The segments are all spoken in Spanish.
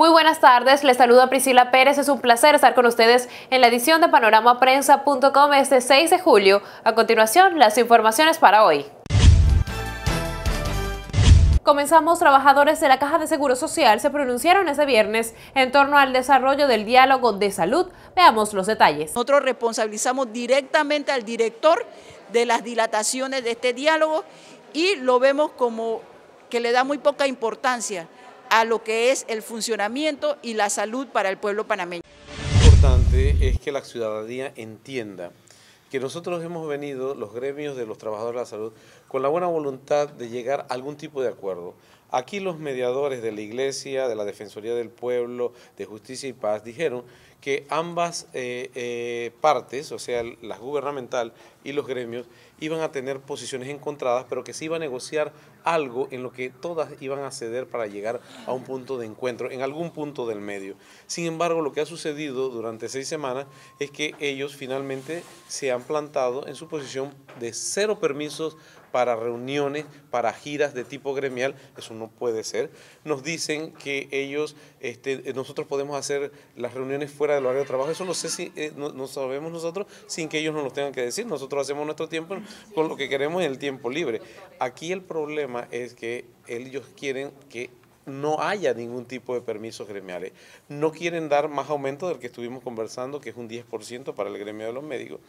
Muy buenas tardes, les saludo a Priscila Pérez, es un placer estar con ustedes en la edición de panoramaprensa.com este 6 de julio. A continuación, las informaciones para hoy. Comenzamos, trabajadores de la Caja de Seguro Social se pronunciaron este viernes en torno al desarrollo del diálogo de salud. Veamos los detalles. Nosotros responsabilizamos directamente al director de las dilataciones de este diálogo y lo vemos como que le da muy poca importancia a lo que es el funcionamiento y la salud para el pueblo panameño. Lo importante es que la ciudadanía entienda que nosotros hemos venido, los gremios de los trabajadores de la salud, con la buena voluntad de llegar a algún tipo de acuerdo, Aquí los mediadores de la Iglesia, de la Defensoría del Pueblo, de Justicia y Paz, dijeron que ambas eh, eh, partes, o sea, la gubernamental y los gremios, iban a tener posiciones encontradas, pero que se iba a negociar algo en lo que todas iban a ceder para llegar a un punto de encuentro, en algún punto del medio. Sin embargo, lo que ha sucedido durante seis semanas es que ellos finalmente se han plantado en su posición de cero permisos para reuniones, para giras de tipo gremial. Es no puede ser, nos dicen que ellos, este, eh, nosotros podemos hacer las reuniones fuera del área de trabajo, eso no sé si eh, no, sabemos nosotros sin que ellos nos lo tengan que decir, nosotros hacemos nuestro tiempo con lo que queremos en el tiempo libre. Aquí el problema es que ellos quieren que no haya ningún tipo de permisos gremiales. No quieren dar más aumento del que estuvimos conversando, que es un 10% para el gremio de los médicos.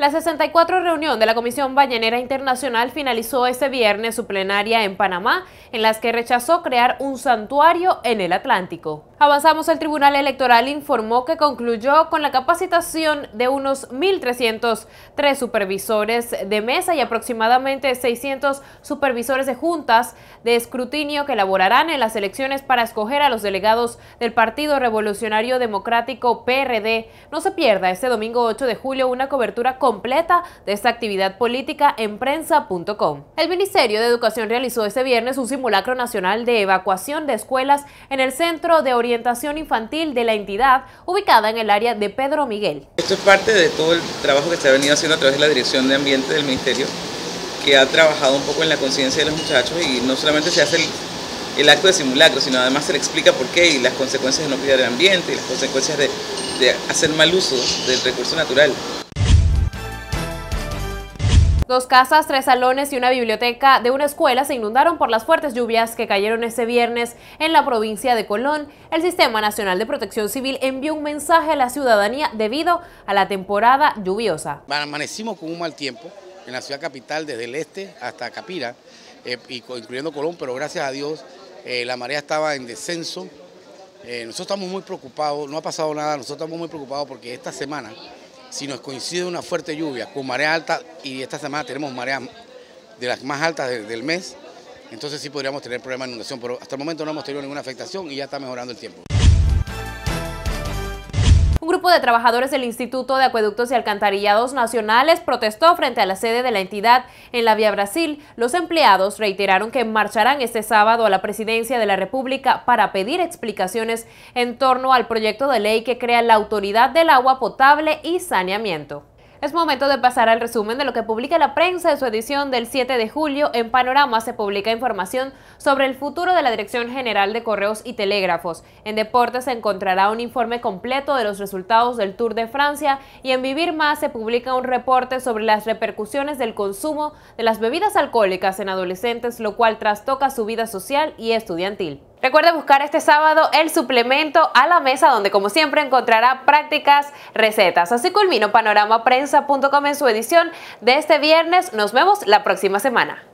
La 64 reunión de la Comisión Ballenera Internacional finalizó este viernes su plenaria en Panamá, en las que rechazó crear un santuario en el Atlántico. Avanzamos, el Tribunal Electoral informó que concluyó con la capacitación de unos 1.303 supervisores de mesa y aproximadamente 600 supervisores de juntas de escrutinio que elaborarán en las elecciones para escoger a los delegados del Partido Revolucionario Democrático PRD. No se pierda este domingo 8 de julio una cobertura con completa de esta actividad política en prensa.com. El Ministerio de Educación realizó este viernes un simulacro nacional de evacuación de escuelas en el Centro de Orientación Infantil de la entidad, ubicada en el área de Pedro Miguel. Esto es parte de todo el trabajo que se ha venido haciendo a través de la Dirección de Ambiente del Ministerio, que ha trabajado un poco en la conciencia de los muchachos y no solamente se hace el acto de simulacro, sino además se le explica por qué y las consecuencias de no cuidar el ambiente y las consecuencias de hacer mal uso del recurso natural. Dos casas, tres salones y una biblioteca de una escuela se inundaron por las fuertes lluvias que cayeron ese viernes en la provincia de Colón. El Sistema Nacional de Protección Civil envió un mensaje a la ciudadanía debido a la temporada lluviosa. Amanecimos con un mal tiempo en la ciudad capital desde el este hasta Capira, eh, incluyendo Colón, pero gracias a Dios eh, la marea estaba en descenso. Eh, nosotros estamos muy preocupados, no ha pasado nada, nosotros estamos muy preocupados porque esta semana si nos coincide una fuerte lluvia con marea alta y esta semana tenemos mareas de las más altas del mes, entonces sí podríamos tener problemas de inundación, pero hasta el momento no hemos tenido ninguna afectación y ya está mejorando el tiempo grupo de trabajadores del Instituto de Acueductos y Alcantarillados Nacionales protestó frente a la sede de la entidad en la Vía Brasil. Los empleados reiteraron que marcharán este sábado a la Presidencia de la República para pedir explicaciones en torno al proyecto de ley que crea la Autoridad del Agua Potable y Saneamiento. Es momento de pasar al resumen de lo que publica la prensa de su edición del 7 de julio. En Panorama se publica información sobre el futuro de la Dirección General de Correos y Telégrafos. En Deportes se encontrará un informe completo de los resultados del Tour de Francia y en Vivir Más se publica un reporte sobre las repercusiones del consumo de las bebidas alcohólicas en adolescentes, lo cual trastoca su vida social y estudiantil. Recuerda buscar este sábado el suplemento a la mesa donde como siempre encontrará prácticas recetas. Así culmino panoramaprensa.com en su edición de este viernes. Nos vemos la próxima semana.